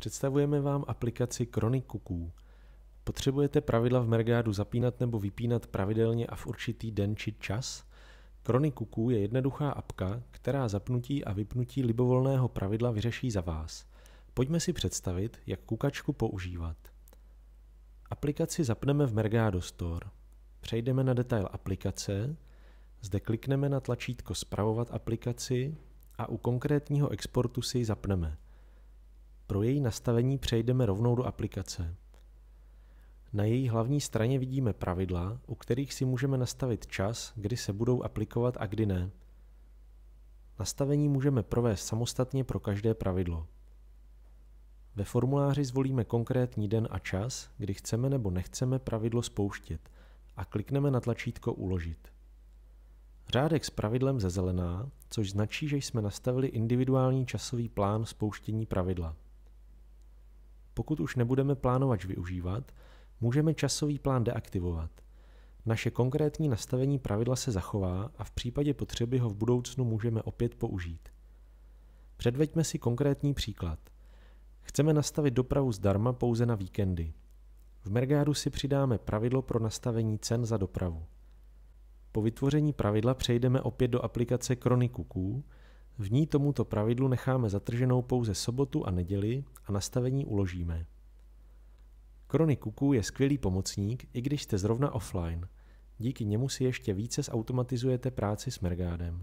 Představujeme vám aplikaci Krony kuků. Potřebujete pravidla v Mergádu zapínat nebo vypínat pravidelně a v určitý den či čas? Krony kuků je jednoduchá apka, která zapnutí a vypnutí libovolného pravidla vyřeší za vás. Pojďme si představit, jak kukačku používat. Aplikaci zapneme v Mergado Store. Přejdeme na detail aplikace, zde klikneme na tlačítko Spravovat aplikaci a u konkrétního exportu si ji zapneme – pro její nastavení přejdeme rovnou do aplikace. Na její hlavní straně vidíme pravidla, u kterých si můžeme nastavit čas, kdy se budou aplikovat a kdy ne. Nastavení můžeme provést samostatně pro každé pravidlo. Ve formuláři zvolíme konkrétní den a čas, kdy chceme nebo nechceme pravidlo spouštět a klikneme na tlačítko Uložit. Řádek s pravidlem zezelená, což značí, že jsme nastavili individuální časový plán spouštění pravidla. Pokud už nebudeme plánovač využívat, můžeme časový plán deaktivovat. Naše konkrétní nastavení pravidla se zachová a v případě potřeby ho v budoucnu můžeme opět použít. Předveďme si konkrétní příklad. Chceme nastavit dopravu zdarma pouze na víkendy. V Mergádu si přidáme pravidlo pro nastavení cen za dopravu. Po vytvoření pravidla přejdeme opět do aplikace Kroniku Q, v ní tomuto pravidlu necháme zatrženou pouze sobotu a neděli a nastavení uložíme. Krony kuků je skvělý pomocník, i když jste zrovna offline. Díky němu si ještě více zautomatizujete práci s Mergádem.